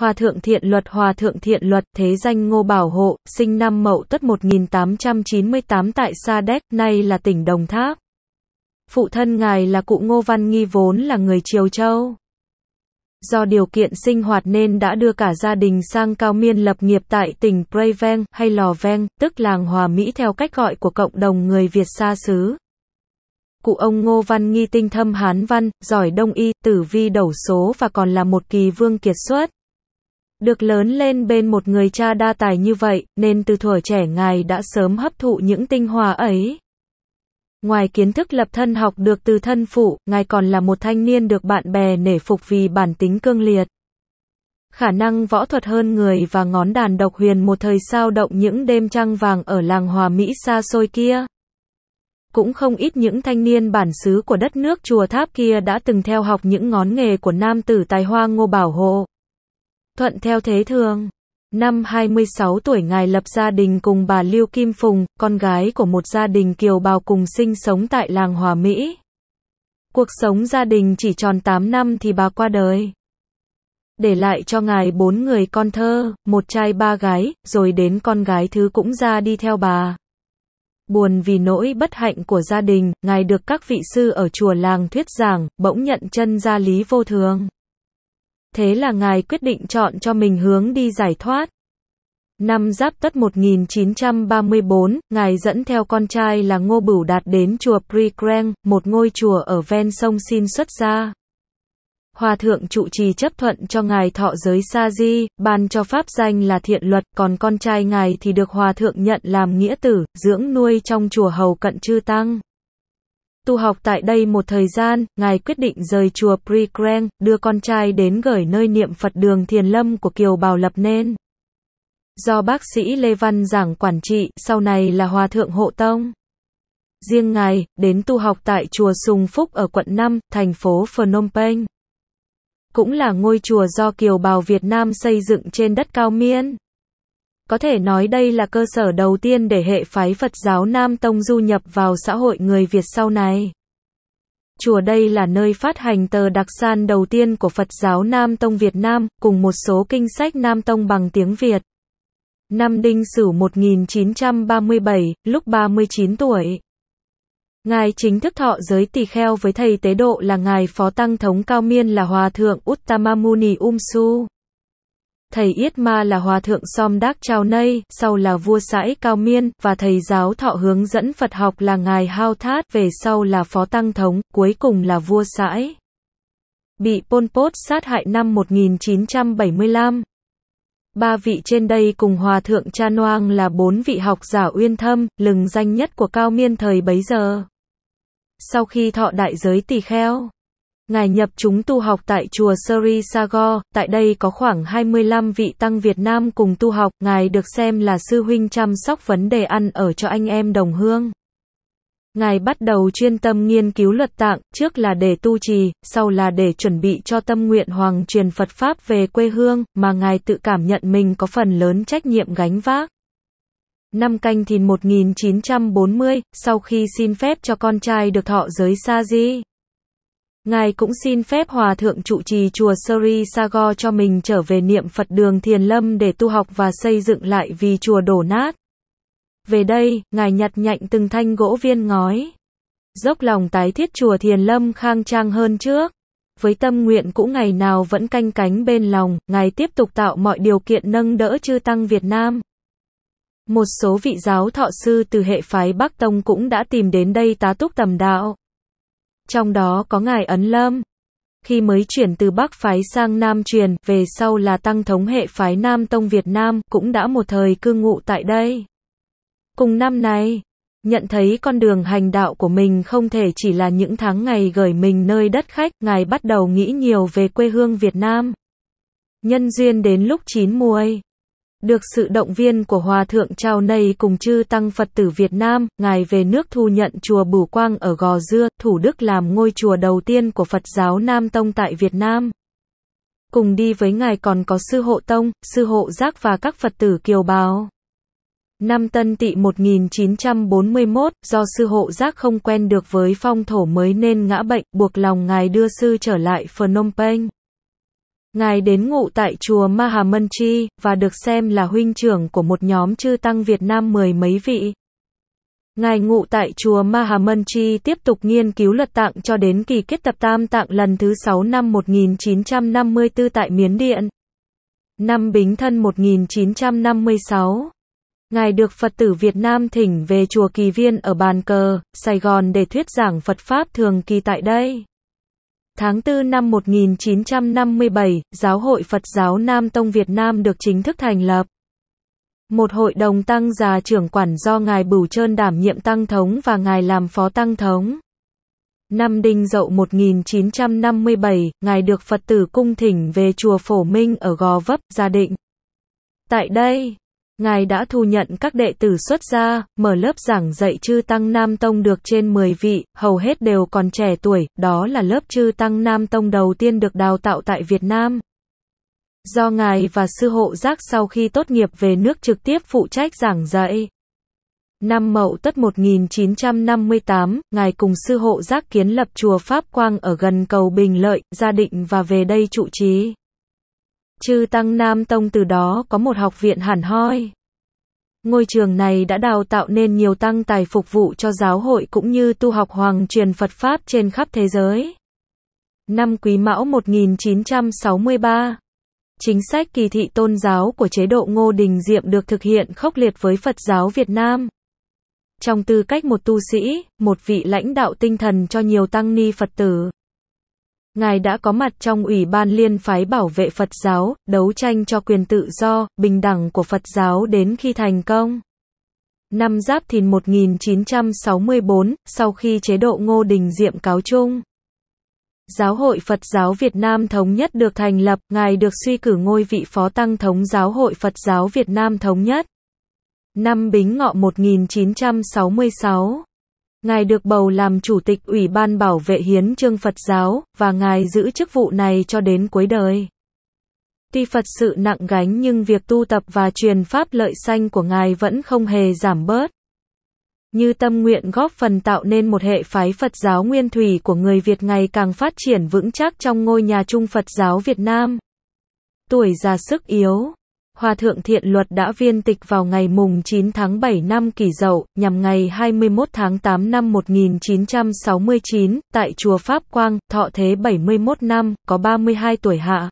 Hòa thượng thiện luật Hòa thượng thiện luật thế danh Ngô Bảo Hộ, sinh năm Mậu Tuất 1898 tại Sa Đéc, nay là tỉnh Đồng Tháp. Phụ thân ngài là cụ Ngô Văn Nghi vốn là người Triều Châu. Do điều kiện sinh hoạt nên đã đưa cả gia đình sang Cao Miên lập nghiệp tại tỉnh Preveng hay Lò Ven, tức làng Hòa Mỹ theo cách gọi của cộng đồng người Việt xa xứ. Cụ ông Ngô Văn Nghi tinh thâm Hán Văn, giỏi Đông Y, tử vi đầu số và còn là một kỳ vương kiệt xuất. Được lớn lên bên một người cha đa tài như vậy, nên từ thuở trẻ ngài đã sớm hấp thụ những tinh hoa ấy. Ngoài kiến thức lập thân học được từ thân phụ, ngài còn là một thanh niên được bạn bè nể phục vì bản tính cương liệt. Khả năng võ thuật hơn người và ngón đàn độc huyền một thời sao động những đêm trăng vàng ở làng Hòa Mỹ xa xôi kia. Cũng không ít những thanh niên bản xứ của đất nước chùa tháp kia đã từng theo học những ngón nghề của nam tử tài hoa Ngô Bảo Hộ thuận theo thế thường. Năm 26 tuổi ngài lập gia đình cùng bà Lưu Kim Phùng, con gái của một gia đình kiều bào cùng sinh sống tại làng Hòa Mỹ. Cuộc sống gia đình chỉ tròn 8 năm thì bà qua đời. Để lại cho ngài bốn người con thơ, một trai ba gái, rồi đến con gái thứ cũng ra đi theo bà. Buồn vì nỗi bất hạnh của gia đình, ngài được các vị sư ở chùa làng thuyết giảng, bỗng nhận chân gia lý vô thường thế là ngài quyết định chọn cho mình hướng đi giải thoát. Năm Giáp Tất 1934, ngài dẫn theo con trai là Ngô Bửu Đạt đến chùa Prikreng, một ngôi chùa ở ven sông xin xuất gia. Hòa thượng trụ trì chấp thuận cho ngài thọ giới sa di, ban cho pháp danh là thiện luật, còn con trai ngài thì được hòa thượng nhận làm nghĩa tử, dưỡng nuôi trong chùa hầu cận chư tăng. Tu học tại đây một thời gian, ngài quyết định rời chùa Prikrang, đưa con trai đến gửi nơi niệm Phật đường Thiền Lâm của Kiều Bào lập nên. Do bác sĩ Lê Văn giảng quản trị, sau này là hòa thượng hộ tông. Riêng ngài, đến tu học tại chùa Sùng Phúc ở quận 5, thành phố Phnom Penh. Cũng là ngôi chùa do kiều bào Việt Nam xây dựng trên đất cao miên. Có thể nói đây là cơ sở đầu tiên để hệ phái Phật giáo Nam Tông du nhập vào xã hội người Việt sau này. Chùa đây là nơi phát hành tờ đặc san đầu tiên của Phật giáo Nam Tông Việt Nam, cùng một số kinh sách Nam Tông bằng tiếng Việt. Năm Đinh Sửu 1937, lúc 39 tuổi. Ngài chính thức thọ giới tỳ kheo với thầy tế độ là Ngài Phó Tăng Thống Cao Miên là Hòa Thượng Uttamamuni Umsu thầy Yết Ma là hòa thượng Som Đắc Chào Nây, sau là vua sãi Cao Miên, và thầy giáo thọ hướng dẫn Phật học là Ngài Hao Thát, về sau là Phó Tăng Thống, cuối cùng là vua sãi. Bị Pol Pot sát hại năm 1975. Ba vị trên đây cùng Hòa Thượng Cha Noang là bốn vị học giả uyên thâm, lừng danh nhất của Cao Miên thời bấy giờ. Sau khi thọ đại giới tỳ kheo. Ngài nhập chúng tu học tại chùa Seri Sago. tại đây có khoảng 25 vị tăng Việt Nam cùng tu học, Ngài được xem là sư huynh chăm sóc vấn đề ăn ở cho anh em đồng hương. Ngài bắt đầu chuyên tâm nghiên cứu luật tạng, trước là để tu trì, sau là để chuẩn bị cho tâm nguyện hoàng truyền Phật Pháp về quê hương, mà Ngài tự cảm nhận mình có phần lớn trách nhiệm gánh vác. Năm canh thìn 1940, sau khi xin phép cho con trai được thọ giới Sa Di, Ngài cũng xin phép Hòa Thượng trụ trì chùa Sri Sago cho mình trở về niệm Phật đường Thiền Lâm để tu học và xây dựng lại vì chùa đổ nát. Về đây, Ngài nhặt nhạnh từng thanh gỗ viên ngói. Dốc lòng tái thiết chùa Thiền Lâm khang trang hơn trước. Với tâm nguyện cũ ngày nào vẫn canh cánh bên lòng, Ngài tiếp tục tạo mọi điều kiện nâng đỡ chư Tăng Việt Nam. Một số vị giáo thọ sư từ hệ phái Bắc Tông cũng đã tìm đến đây tá túc tầm đạo trong đó có ngài Ấn Lâm. Khi mới chuyển từ Bắc phái sang Nam truyền, về sau là tăng thống hệ phái Nam Tông Việt Nam, cũng đã một thời cư ngụ tại đây. Cùng năm này, nhận thấy con đường hành đạo của mình không thể chỉ là những tháng ngày gửi mình nơi đất khách, ngài bắt đầu nghĩ nhiều về quê hương Việt Nam. Nhân duyên đến lúc chín muồi được sự động viên của Hòa Thượng Trao Nây cùng chư Tăng Phật tử Việt Nam, Ngài về nước thu nhận chùa Bửu Quang ở Gò Dưa, Thủ Đức làm ngôi chùa đầu tiên của Phật giáo Nam Tông tại Việt Nam. Cùng đi với Ngài còn có Sư Hộ Tông, Sư Hộ Giác và các Phật tử Kiều Bào. Năm Tân Tỵ 1941, do Sư Hộ Giác không quen được với phong thổ mới nên ngã bệnh, buộc lòng Ngài đưa Sư trở lại Phnom Penh. Ngài đến ngụ tại chùa Mahamanchi, và được xem là huynh trưởng của một nhóm chư tăng Việt Nam mười mấy vị. Ngài ngụ tại chùa Mahamanchi tiếp tục nghiên cứu luật tạng cho đến kỳ kết tập tam tạng lần thứ 6 năm 1954 tại Miến Điện. Năm Bính Thân 1956. Ngài được Phật tử Việt Nam thỉnh về chùa Kỳ Viên ở Bàn Cờ, Sài Gòn để thuyết giảng Phật Pháp thường kỳ tại đây. Tháng 4 năm 1957, Giáo hội Phật giáo Nam Tông Việt Nam được chính thức thành lập. Một hội đồng tăng già trưởng quản do Ngài Bửu Trơn đảm nhiệm tăng thống và Ngài làm phó tăng thống. Năm Đinh Dậu 1957, Ngài được Phật tử cung thỉnh về chùa Phổ Minh ở Gò Vấp, Gia Định. Tại đây, Ngài đã thu nhận các đệ tử xuất gia, mở lớp giảng dạy chư Tăng Nam Tông được trên 10 vị, hầu hết đều còn trẻ tuổi, đó là lớp chư Tăng Nam Tông đầu tiên được đào tạo tại Việt Nam. Do Ngài và Sư Hộ Giác sau khi tốt nghiệp về nước trực tiếp phụ trách giảng dạy. Năm Mậu Tất 1958, Ngài cùng Sư Hộ Giác kiến lập Chùa Pháp Quang ở gần cầu Bình Lợi, gia định và về đây trụ trì. Chư Tăng Nam Tông từ đó có một học viện hẳn hoi. Ngôi trường này đã đào tạo nên nhiều tăng tài phục vụ cho giáo hội cũng như tu học hoàng truyền Phật Pháp trên khắp thế giới. Năm Quý Mão 1963 Chính sách kỳ thị tôn giáo của chế độ Ngô Đình Diệm được thực hiện khốc liệt với Phật giáo Việt Nam. Trong tư cách một tu sĩ, một vị lãnh đạo tinh thần cho nhiều tăng ni Phật tử, Ngài đã có mặt trong Ủy ban Liên phái bảo vệ Phật giáo, đấu tranh cho quyền tự do, bình đẳng của Phật giáo đến khi thành công. Năm Giáp Thìn 1964, sau khi chế độ Ngô Đình Diệm cáo chung, Giáo hội Phật giáo Việt Nam Thống nhất được thành lập, Ngài được suy cử ngôi vị Phó Tăng Thống Giáo hội Phật giáo Việt Nam Thống nhất. Năm Bính Ngọ 1966 Ngài được bầu làm chủ tịch Ủy ban bảo vệ hiến trương Phật giáo và ngài giữ chức vụ này cho đến cuối đời. Tuy Phật sự nặng gánh nhưng việc tu tập và truyền pháp lợi sanh của ngài vẫn không hề giảm bớt. Như tâm nguyện góp phần tạo nên một hệ phái Phật giáo nguyên thủy của người Việt ngày càng phát triển vững chắc trong ngôi nhà chung Phật giáo Việt Nam. Tuổi già sức yếu Hòa thượng Thiện Luật đã viên tịch vào ngày mùng 9 tháng 7 năm Kỷ Dậu, nhằm ngày 21 tháng 8 năm 1969, tại chùa Pháp Quang, thọ thế 71 năm, có 32 tuổi hạ.